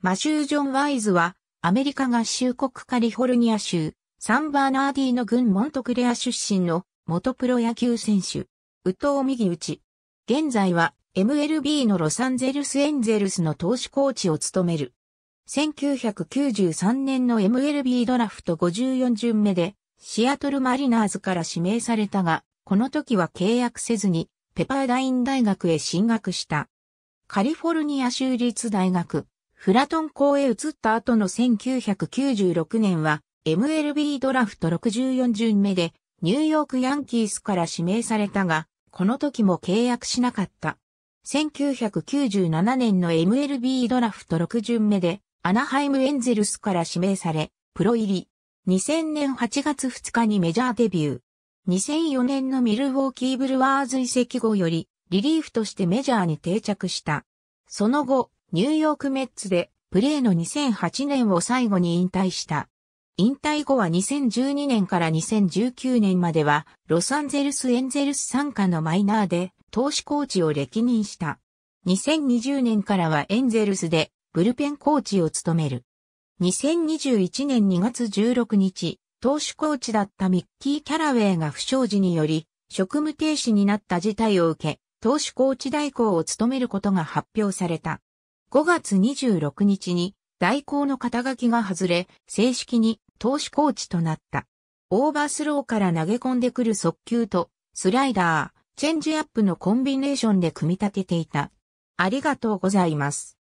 マシュー・ジョン・ワイズは、アメリカ合衆国カリフォルニア州、サンバーナーディの軍モントクレア出身の元プロ野球選手、宇藤右打ち。現在は MLB のロサンゼルスエンゼルスの投手コーチを務める。1993年の MLB ドラフト54巡目で、シアトルマリナーズから指名されたが、この時は契約せずに、ペパーダイン大学へ進学した。カリフォルニア州立大学、フラトン校へ移った後の1996年は MLB ドラフト64巡目でニューヨークヤンキースから指名されたが、この時も契約しなかった。1997年の MLB ドラフト6巡目でアナハイムエンゼルスから指名され、プロ入り。2000年8月2日にメジャーデビュー。2004年のミルウォーキーブルワーズ移籍後よりリリーフとしてメジャーに定着した。その後、ニューヨークメッツでプレーの2008年を最後に引退した。引退後は2012年から2019年まではロサンゼルスエンゼルス参加のマイナーで投手コーチを歴任した。2020年からはエンゼルスでブルペンコーチを務める。2021年2月16日、投手コーチだったミッキー・キャラウェイが不祥事により職務停止になった事態を受け、投手コーチ代行を務めることが発表された。5月26日に代行の肩書きが外れ、正式に投手コーチとなった。オーバースローから投げ込んでくる速球と、スライダー、チェンジアップのコンビネーションで組み立てていた。ありがとうございます。